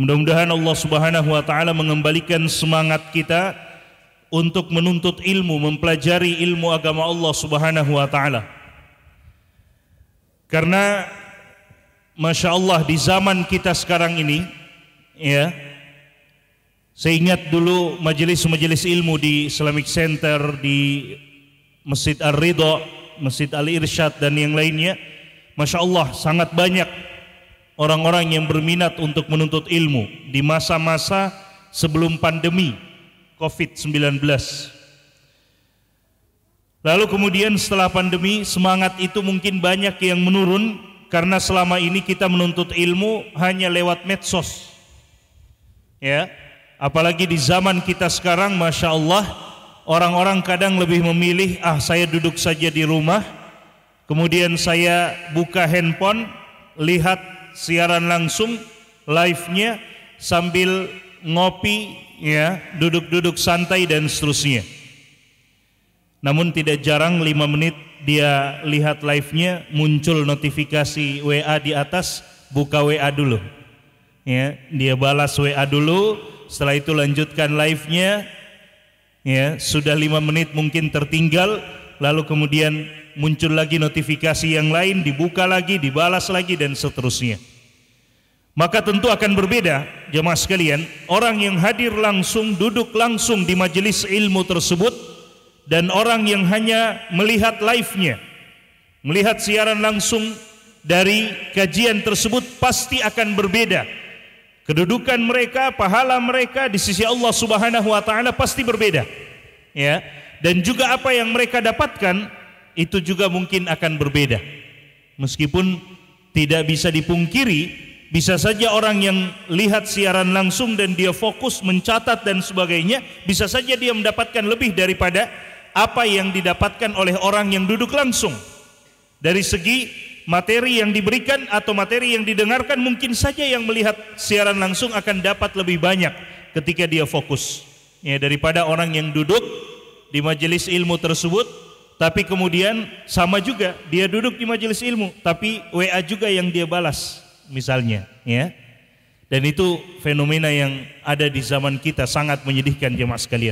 Mudah-mudahan Allah Subhanahu wa taala mengembalikan semangat kita untuk menuntut ilmu, mempelajari ilmu agama Allah Subhanahu wa taala. Karena Masya Allah di zaman kita sekarang ini ya saya ingat dulu majelis-majelis ilmu di Islamic Center di Masjid Ar-Ridha, Masjid Al-Irsyad dan yang lainnya Masya Allah sangat banyak orang-orang yang berminat untuk menuntut ilmu di masa-masa sebelum pandemi COVID-19. Lalu kemudian setelah pandemi semangat itu mungkin banyak yang menurun karena selama ini kita menuntut ilmu hanya lewat medsos. Ya, apalagi di zaman kita sekarang Masya Allah orang-orang kadang lebih memilih ah saya duduk saja di rumah kemudian saya buka handphone lihat siaran langsung live-nya sambil ngopi ya, duduk-duduk santai dan seterusnya. Namun tidak jarang lima menit dia lihat live-nya muncul notifikasi WA di atas, buka WA dulu. Ya, dia balas WA dulu, setelah itu lanjutkan live-nya. Ya, sudah lima menit mungkin tertinggal, lalu kemudian muncul lagi notifikasi yang lain, dibuka lagi, dibalas lagi dan seterusnya. Maka tentu akan berbeda jemaah sekalian, orang yang hadir langsung duduk langsung di majelis ilmu tersebut dan orang yang hanya melihat live-nya, melihat siaran langsung dari kajian tersebut pasti akan berbeda. Kedudukan mereka, pahala mereka di sisi Allah Subhanahu wa taala pasti berbeda. Ya. Dan juga apa yang mereka dapatkan itu juga mungkin akan berbeda. Meskipun tidak bisa dipungkiri, bisa saja orang yang lihat siaran langsung dan dia fokus mencatat dan sebagainya, bisa saja dia mendapatkan lebih daripada apa yang didapatkan oleh orang yang duduk langsung. Dari segi materi yang diberikan atau materi yang didengarkan mungkin saja yang melihat siaran langsung akan dapat lebih banyak ketika dia fokus. Ya, daripada orang yang duduk di majelis ilmu tersebut tapi kemudian sama juga dia duduk di majelis ilmu, tapi WA juga yang dia balas misalnya, ya. Dan itu fenomena yang ada di zaman kita sangat menyedihkan jemaah sekalian.